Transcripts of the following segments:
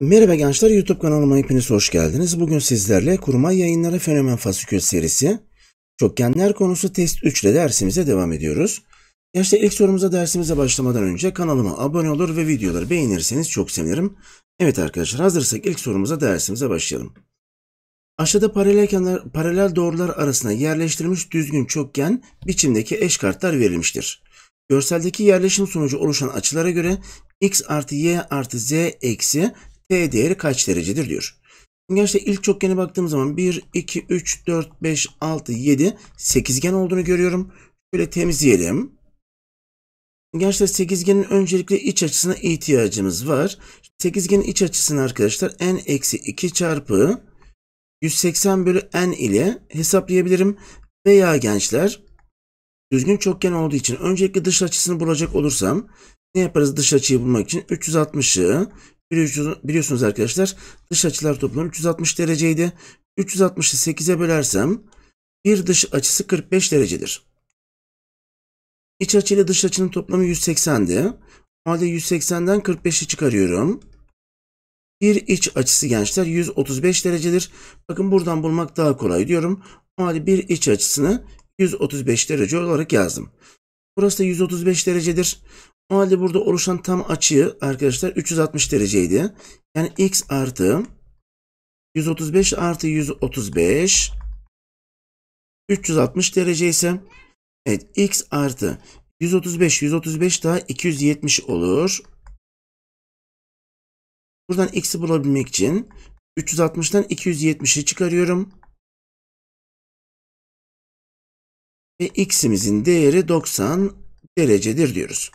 Merhaba gençler YouTube kanalıma hepiniz hoş geldiniz. Bugün sizlerle Kurma yayınları fenomen fasikül serisi çokgenler konusu test 3 ile dersimize devam ediyoruz. Gençler ilk sorumuza dersimize başlamadan önce kanalıma abone olur ve videoları beğenirseniz çok sevinirim. Evet arkadaşlar hazırsak ilk sorumuza dersimize başlayalım. Aşağıda paralel, kenar, paralel doğrular arasına yerleştirilmiş düzgün çokgen biçimdeki eş kartlar verilmiştir. Görseldeki yerleşim sonucu oluşan açılara göre x artı y artı z eksi t değeri kaç derecedir diyor. Gençler ilk çokgene baktığım zaman 1, 2, 3, 4, 5, 6, 7, 8gen olduğunu görüyorum. Şöyle temizleyelim. Gençler sekizgenin öncelikle iç açısına ihtiyacımız var. Sekizgenin iç açısını arkadaşlar n eksi 2 çarpı 180 bölü n ile hesaplayabilirim. Veya gençler düzgün çokgen olduğu için öncelikle dış açısını bulacak olursam ne yaparız dış açıyı bulmak için? 360'ı biliyorsunuz arkadaşlar dış açılar toplamı 360 dereceydi. 360'ı 8'e bölersem bir dış açısı 45 derecedir. İç açı ile dış açının toplamı 180'di. O halde 180'den 45'i çıkarıyorum. Bir iç açısı gençler 135 derecedir. Bakın buradan bulmak daha kolay diyorum. O halde bir iç açısını 135 derece olarak yazdım. Burası da 135 derecedir. O halde burada oluşan tam açıyı arkadaşlar 360 dereceydi. Yani x artı 135 artı 135 360 derece ise evet x artı 135 135 daha 270 olur. Buradan x'i bulabilmek için 360'dan 270'i çıkarıyorum. Ve x'imizin değeri 90 derecedir diyoruz.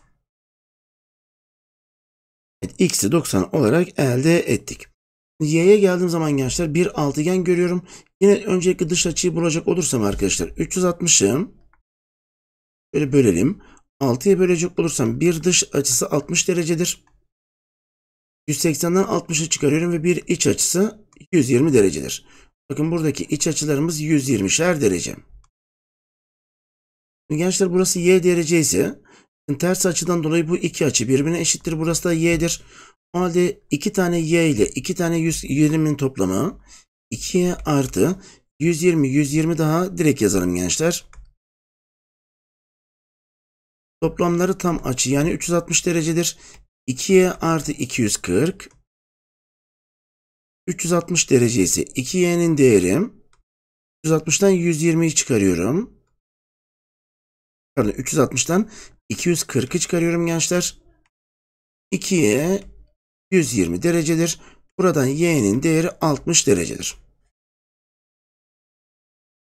Evet, x'i 90 olarak elde ettik. Y'ye geldiğim zaman gençler bir altıgen görüyorum. Yine öncelikle dış açıyı bulacak olursam arkadaşlar 360'ı böyle bölelim. 6'ya bölecek olursam bir dış açısı 60 derecedir. 180'den 60'ı çıkarıyorum ve bir iç açısı 120 derecedir. Bakın buradaki iç açılarımız 120'şer derece. gençler burası y derece ise ters açıdan dolayı bu iki açı birbirine eşittir. Burası da y'dir. O halde iki tane y ile iki tane 120'nin toplamı 2y artı 120 120 daha direkt yazalım gençler. Toplamları tam açı yani 360 derecedir. 2y artı 240 360 derece ise 2y'nin değeri 360'tan 120'yi çıkarıyorum. Pardon 360'tan 240'ı çıkarıyorum gençler. 2y 120 derecedir. Buradan y'nin değeri 60 derecedir.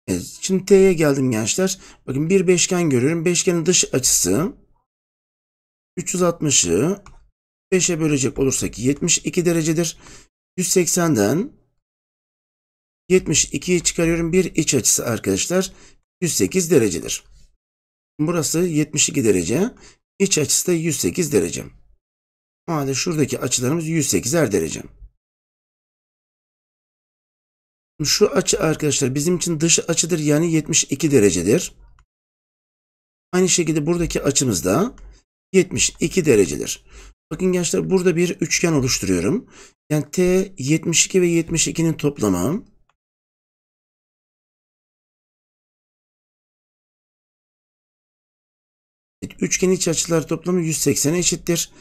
Evet, şimdi t'ye geldim gençler. Bakın bir beşgen görüyorum. Beşgenin dış açısı 360'ı 5'e bölecek olursak 72 derecedir. 180'den 72'yi çıkarıyorum. Bir iç açısı arkadaşlar 108 derecedir. Burası 72 derece. İç açısı da 108 derece. O halde şuradaki açılarımız 108'er derece. Şu açı arkadaşlar bizim için dış açıdır yani 72 derecedir. Aynı şekilde buradaki açımız da 72 derecedir. Bakın gençler burada bir üçgen oluşturuyorum. Yani T 72 ve 72'nin toplamı. Üçgen iç açılar toplamı 180'e eşittir.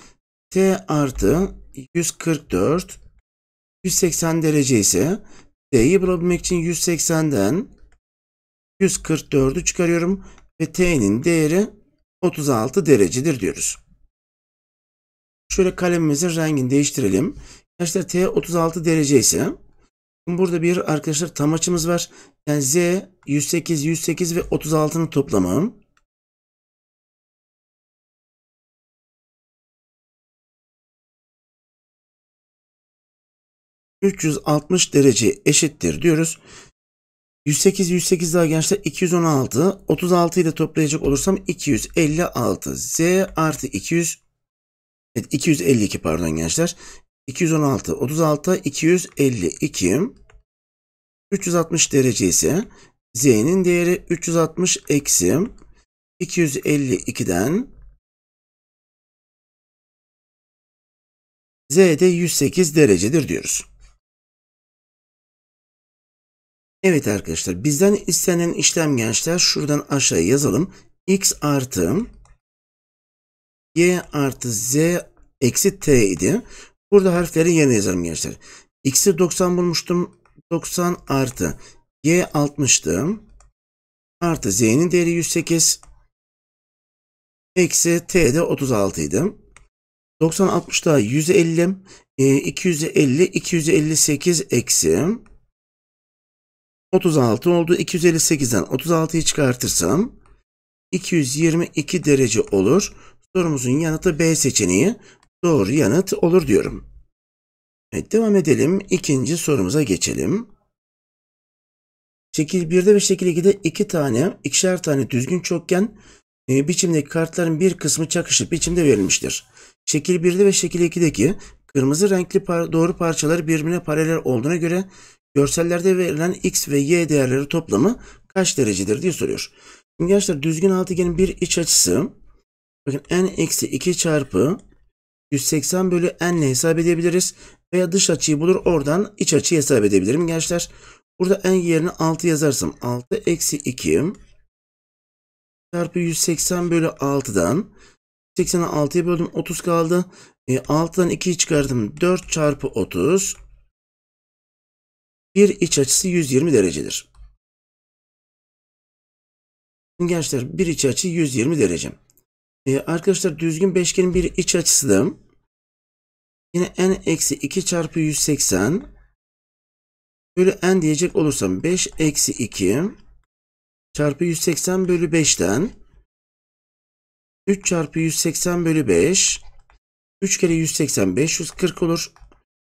T artı 144 180 derece ise T'yi bulabilmek için 180'den 144'ü çıkarıyorum ve T'nin değeri 36 derecedir diyoruz. Şöyle kalemimizin rengini değiştirelim. Arkadaşlar T 36 derece ise burada bir arkadaşlar tam açımız var. Yani Z 108, 108 ve 36'nın toplamı. ...360 derece eşittir diyoruz. 108, 108 daha gençler 216. 36 ile toplayacak olursam 256. Z artı 200 Evet 252 pardon gençler. 216, 36, 252. 360 derece ise z'nin değeri 360 eksi 252'den z'de 108 derecedir diyoruz. Evet arkadaşlar bizden istenen işlem gençler şuradan aşağıya yazalım. x artı y artı z eksi t idi. Burada harfleri yeni yazarım gençler. X'i 90 bulmuştum. 90 artı y 60'tı. Artı z'nin değeri 108. Eksi t de 36 idi. 90 60 daha 150. 250 258 eksi 36 oldu. 258'den 36'yı çıkartırsam 222 derece olur. Sorumuzun yanıtı B seçeneği doğru yanıt olur diyorum. Evet devam edelim. İkinci sorumuza geçelim. Şekil 1'de ve şekil 2'de iki tane, ikişer tane düzgün çokgen e, biçimdeki kartların bir kısmı çakışık biçimde verilmiştir. Şekil 1'de ve şekil 2'deki kırmızı renkli par doğru parçaları birbirine paralel olduğuna göre görsellerde verilen x ve y değerleri toplamı kaç derecedir diye soruyor. Şimdi gençler düzgün altıgenin bir iç açısı Bakın n eksi 2 çarpı 180 bölü n ile hesap edebiliriz. Veya dış açıyı bulur oradan iç açıyı hesap edebilirim gençler. Burada n yerine 6 yazarsam 6 eksi 2 çarpı 180 bölü 6'dan 80'i 6'ya böldüm 30 kaldı. E, 6'dan 2'yi çıkardım 4 çarpı 30. Bir iç açısı 120 derecedir. Gençler bir iç açı 120 derece. Ee, arkadaşlar düzgün beşgenin bir iç açısı Yine n eksi 2 çarpı 180 bölü n diyecek olursam 5 eksi 2 çarpı 180 bölü 5'ten 3 çarpı 180 bölü 5 3 kere 180 540 olur.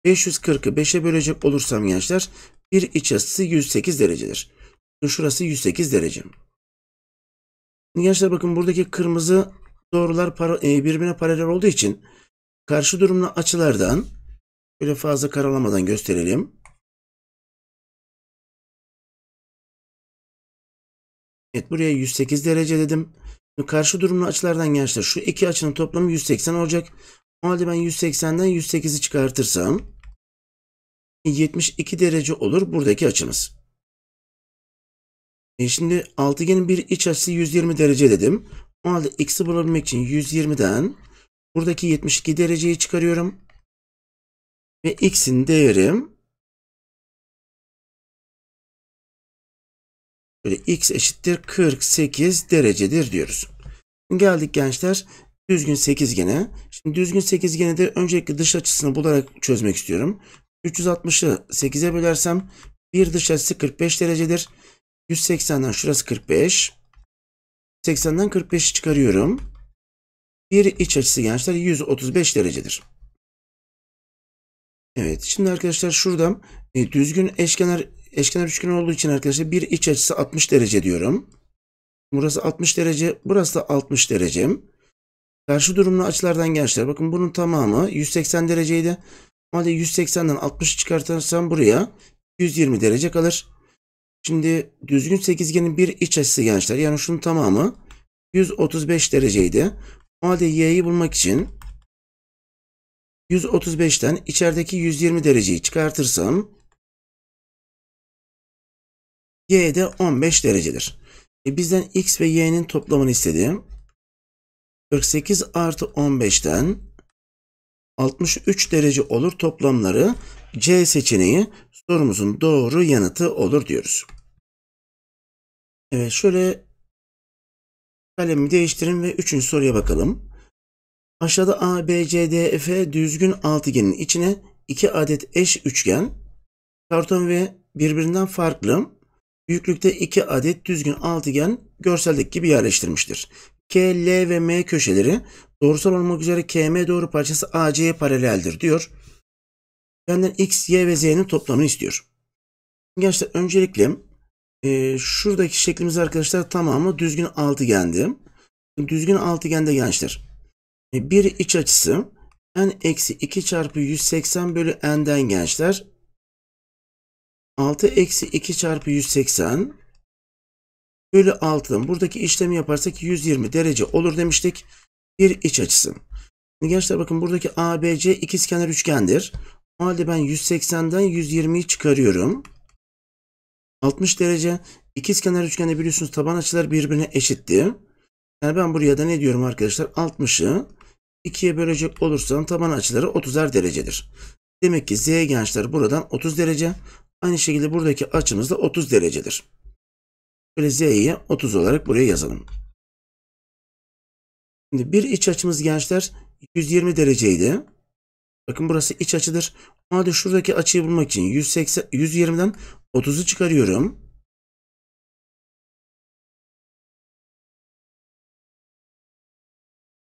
540'ı 5'e bölecek olursam gençler bir iç açısı 108 derecedir. Şurası 108 derece. Gençler bakın buradaki kırmızı doğrular para, e, birbirine paralel olduğu için karşı durumlu açılardan böyle fazla karalamadan gösterelim. Evet buraya 108 derece dedim. Şimdi karşı durumlu açılardan gençler şu iki açının toplamı 180 olacak. O halde ben 180'den 108'i çıkartırsam 72 derece olur buradaki açımız. E şimdi altıgenin bir iç açısı 120 derece dedim. O halde x'i bulabilmek için 120'den buradaki 72 dereceyi çıkarıyorum. Ve x'in değerim böyle x eşittir 48 derecedir diyoruz. Geldik gençler düzgün sekizgene. Şimdi düzgün sekizgene de öncelikle dış açısını bularak çözmek istiyorum. 360'ı 8'e bölersem bir dış açısı 45 derecedir. 180'den şurası 45. 80'den 45'i çıkarıyorum. Bir iç açısı gençler 135 derecedir. Evet şimdi arkadaşlar şurada e, düzgün eşkenar eşkenar üçgen olduğu için arkadaşlar bir iç açısı 60 derece diyorum. Burası 60 derece, burası da 60 derece. Karşı durumlu açılardan gençler bakın bunun tamamı 180 dereceydi. Ama 180'den 60 çıkartırsam buraya 120 derece kalır. Şimdi düzgün sekizgenin bir iç açısı gençler. Yani şunun tamamı 135 dereceydi. O halde y'yi bulmak için 135'ten içerideki 120 dereceyi çıkartırsam y de 15 derecedir. E bizden x ve y'nin toplamını istedi. 48 artı 15'ten 63 derece olur toplamları C seçeneği sorumuzun doğru yanıtı olur diyoruz. Evet şöyle kalemi değiştirin ve üçüncü soruya bakalım. Aşağıda A, B, C, D, F düzgün altıgenin içine iki adet eş üçgen, karton ve birbirinden farklı büyüklükte iki adet düzgün altıgen görseldeki gibi yerleştirmiştir. K, L ve M köşeleri doğrusal olmak üzere KM doğru parçası AC'ye paraleldir diyor. Benden X, Y ve Z'nin toplamını istiyor. Gençler öncelikle e, şuradaki şeklimiz arkadaşlar tamamı düzgün altıgendi. Düzgün altıgende gençler. E, bir iç açısı n eksi 2 çarpı 180 bölü n'den gençler. 6 eksi 2 çarpı 180 bölü 6'dan buradaki işlemi yaparsak 120 derece olur demiştik. Bir iç açısı. gençler bakın buradaki ABC ikizkenar üçgendir. O halde ben 180'den 120'yi çıkarıyorum. 60 derece. İkiz kenar üçgende biliyorsunuz taban açılar birbirine eşitti. Yani ben buraya da ne diyorum arkadaşlar? 60'ı 2'ye bölecek olursam taban açıları 30'ar derecedir. Demek ki Z gençler buradan 30 derece. Aynı şekilde buradaki açımız da 30 derecedir. Böyle Z'ye 30 olarak buraya yazalım. Şimdi bir iç açımız gençler 120 dereceydi. Bakın burası iç açıdır. Madem şuradaki açıyı bulmak için 180, 120'den 30'u çıkarıyorum.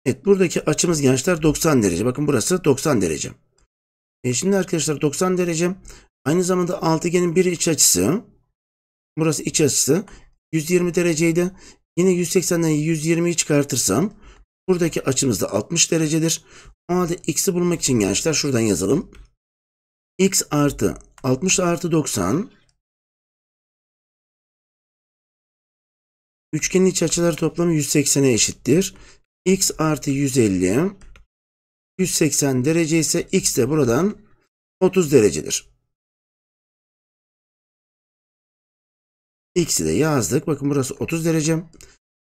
Evet buradaki açımız gençler 90 derece. Bakın burası 90 derece. E şimdi arkadaşlar 90 derece aynı zamanda altıgenin bir iç açısı. Burası iç açısı. 120 dereceydi. Yine 180'den 120'yi çıkartırsam buradaki açımız da 60 derecedir. O halde x'i bulmak için gençler şuradan yazalım. x artı 60 artı 90 Üçgenin iç açıları toplamı 180'e eşittir. X artı 150. 180 derece ise X de buradan 30 derecedir. X'i de yazdık. Bakın burası 30 derece.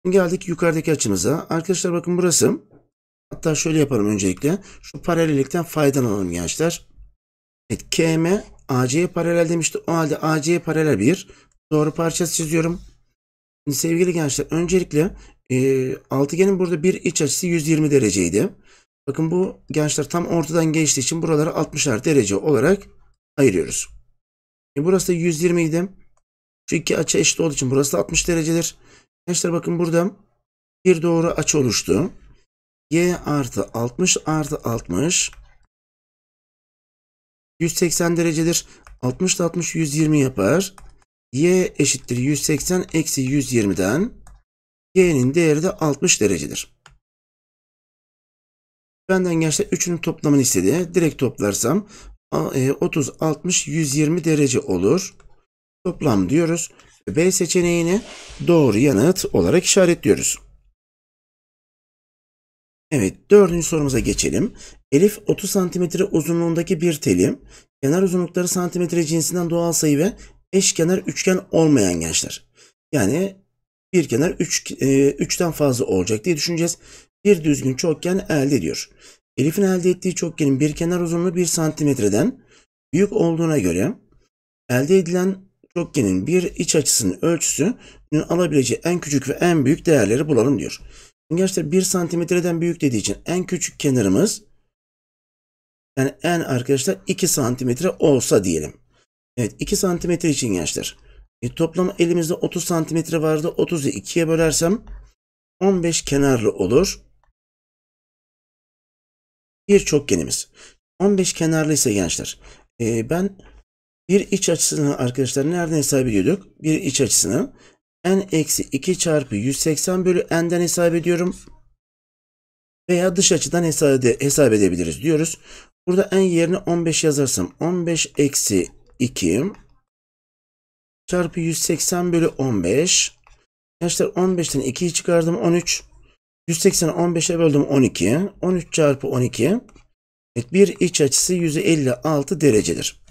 Geldik yukarıdaki açımıza. Arkadaşlar bakın burası. Hatta şöyle yapalım öncelikle. Şu paralellikten faydalanalım gençler. Evet, KM AC'ye paralel demişti. O halde AC'ye paralel bir doğru parçası çiziyorum sevgili gençler öncelikle e, altıgenin burada bir iç açısı 120 dereceydi. Bakın bu gençler tam ortadan geçtiği için buraları 60'ar derece olarak ayırıyoruz. E, burası da 120 idi. Şu iki açı eşit olduğu için burası da 60 derecedir. Gençler bakın burada bir doğru açı oluştu. Y artı 60 artı 60 180 derecedir. 60 da 60 120 yapar y eşittir 180 eksi 120'den y'nin değeri de 60 derecedir. Benden gençler üçünün toplamını istedi. Direkt toplarsam 30, 60, 120 derece olur. Toplam diyoruz. B seçeneğini doğru yanıt olarak işaretliyoruz. Evet dördüncü sorumuza geçelim. Elif 30 santimetre uzunluğundaki bir teli, kenar uzunlukları santimetre cinsinden doğal sayı ve eşkenar üçgen olmayan gençler. Yani bir kenar 3 üç, 3'ten e, fazla olacak diye düşüneceğiz. Bir düzgün çokgen elde ediyor. Elif'in elde ettiği çokgenin bir kenar uzunluğu 1 santimetreden büyük olduğuna göre elde edilen çokgenin bir iç açısının ölçüsünün alabileceği en küçük ve en büyük değerleri bulalım diyor. gençler 1 santimetreden büyük dediği için en küçük kenarımız yani en arkadaşlar 2 santimetre olsa diyelim. Evet 2 santimetre için gençler. E, toplam elimizde 30 santimetre vardı. 30'u 2'ye bölersem 15 kenarlı olur. Bir çokgenimiz. 15 kenarlı ise gençler. E, ben bir iç açısını arkadaşlar nereden hesap ediyorduk? Bir iç açısını n eksi 2 çarpı 180 bölü n'den hesap ediyorum. Veya dış açıdan hesap, ede, hesap edebiliriz diyoruz. Burada n yerine 15 yazarsam 15 eksi 2 çarpı 180 bölü 15. Gençler 15'ten 2'yi çıkardım 13. 180'i 15'e böldüm 12. 13 çarpı 12. Evet, bir iç açısı 156 derecedir.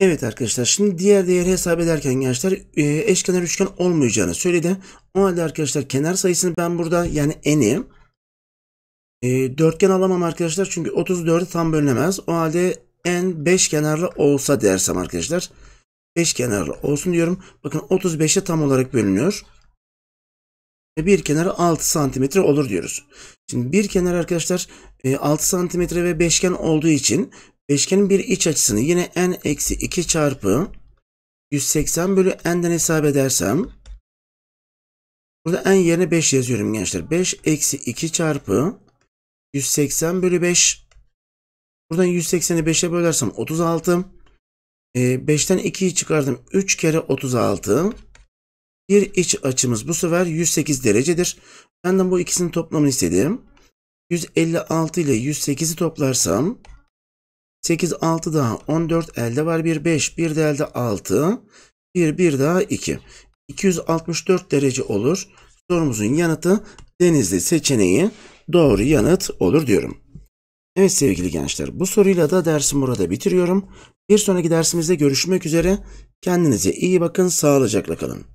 Evet arkadaşlar şimdi diğer değeri hesap ederken gençler e, eşkenar üçgen olmayacağını söyledi. O halde arkadaşlar kenar sayısını ben burada yani eni dörtgen alamam arkadaşlar çünkü 34 tam bölünemez. O halde en beş kenarlı olsa dersem arkadaşlar. beş kenarlı olsun diyorum. Bakın 35'e tam olarak bölünüyor. Ve bir kenarı 6 santimetre olur diyoruz. Şimdi bir kenar arkadaşlar 6 e, santimetre ve beşgen olduğu için beşgenin bir iç açısını yine n eksi 2 çarpı 180 bölü n'den hesap edersem burada n yerine 5 yazıyorum gençler. 5 eksi 2 çarpı 180 bölü 5 Buradan 180'i 5'e bölersem 36. 5'ten 2'yi çıkardım. 3 kere 36. Bir iç açımız bu sefer 108 derecedir. Benden bu ikisinin toplamını istedim. 156 ile 108'i toplarsam 8 6 daha 14 elde var 1 5 bir de elde 6 1 1 daha 2 264 derece olur. Sorumuzun yanıtı denizli seçeneği doğru yanıt olur diyorum. Evet sevgili gençler bu soruyla da dersim burada bitiriyorum. Bir sonraki dersimizde görüşmek üzere. Kendinize iyi bakın sağlıcakla kalın.